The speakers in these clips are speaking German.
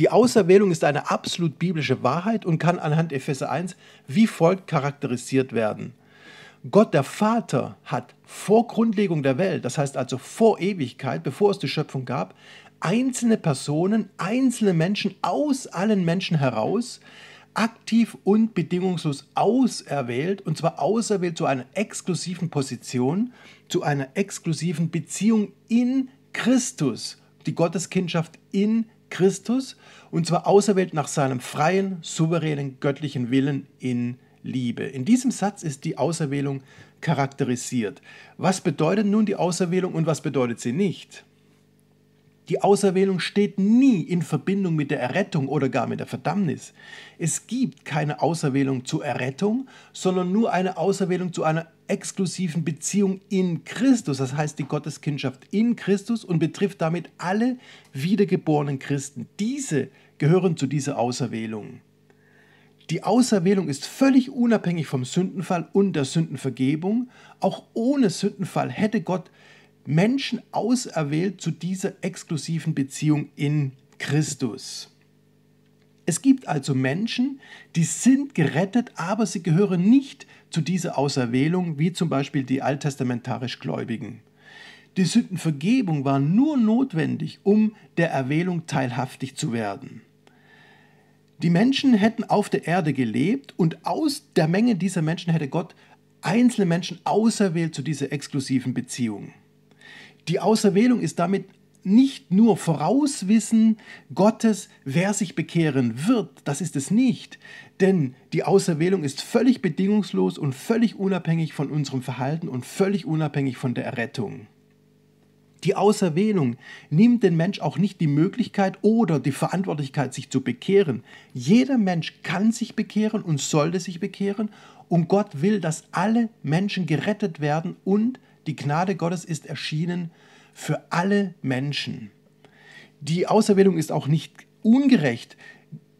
Die Auserwählung ist eine absolut biblische Wahrheit und kann anhand Epheser 1 wie folgt charakterisiert werden. Gott der Vater hat vor Grundlegung der Welt, das heißt also vor Ewigkeit, bevor es die Schöpfung gab, einzelne Personen, einzelne Menschen aus allen Menschen heraus aktiv und bedingungslos auserwählt, und zwar auserwählt zu einer exklusiven Position, zu einer exklusiven Beziehung in Christus, die Gotteskindschaft in Christus. Christus, und zwar auserwählt nach seinem freien, souveränen, göttlichen Willen in Liebe. In diesem Satz ist die Auserwählung charakterisiert. Was bedeutet nun die Auserwählung und was bedeutet sie nicht? Die Auserwählung steht nie in Verbindung mit der Errettung oder gar mit der Verdammnis. Es gibt keine Auserwählung zur Errettung, sondern nur eine Auserwählung zu einer exklusiven Beziehung in Christus. Das heißt die Gotteskindschaft in Christus und betrifft damit alle wiedergeborenen Christen. Diese gehören zu dieser Auserwählung. Die Auserwählung ist völlig unabhängig vom Sündenfall und der Sündenvergebung. Auch ohne Sündenfall hätte Gott Menschen auserwählt zu dieser exklusiven Beziehung in Christus. Es gibt also Menschen, die sind gerettet, aber sie gehören nicht zu dieser Auserwählung, wie zum Beispiel die alttestamentarisch Gläubigen. Die Sündenvergebung war nur notwendig, um der Erwählung teilhaftig zu werden. Die Menschen hätten auf der Erde gelebt und aus der Menge dieser Menschen hätte Gott einzelne Menschen auserwählt zu dieser exklusiven Beziehung. Die Auserwählung ist damit nicht nur Vorauswissen Gottes, wer sich bekehren wird, das ist es nicht, denn die Auserwählung ist völlig bedingungslos und völlig unabhängig von unserem Verhalten und völlig unabhängig von der Errettung. Die Auserwählung nimmt den Mensch auch nicht die Möglichkeit oder die Verantwortlichkeit, sich zu bekehren. Jeder Mensch kann sich bekehren und sollte sich bekehren und Gott will, dass alle Menschen gerettet werden und die Gnade Gottes ist erschienen für alle Menschen. Die Auserwählung ist auch nicht ungerecht.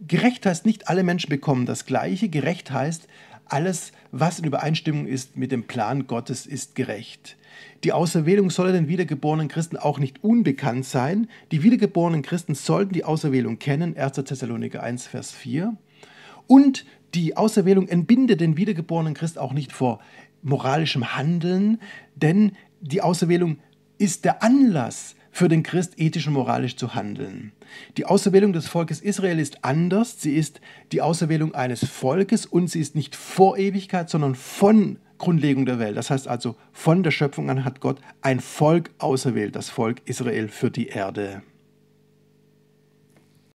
Gerecht heißt nicht, alle Menschen bekommen das Gleiche. Gerecht heißt, alles, was in Übereinstimmung ist mit dem Plan Gottes, ist gerecht. Die Auserwählung soll den wiedergeborenen Christen auch nicht unbekannt sein. Die wiedergeborenen Christen sollten die Auserwählung kennen, 1. Thessaloniker 1, Vers 4. Und die Auserwählung entbindet den wiedergeborenen Christ auch nicht vor moralischem Handeln, denn die Auserwählung ist der Anlass für den Christ ethisch und moralisch zu handeln. Die Auserwählung des Volkes Israel ist anders. Sie ist die Auserwählung eines Volkes und sie ist nicht vor Ewigkeit, sondern von Grundlegung der Welt. Das heißt also, von der Schöpfung an hat Gott ein Volk auserwählt, das Volk Israel für die Erde.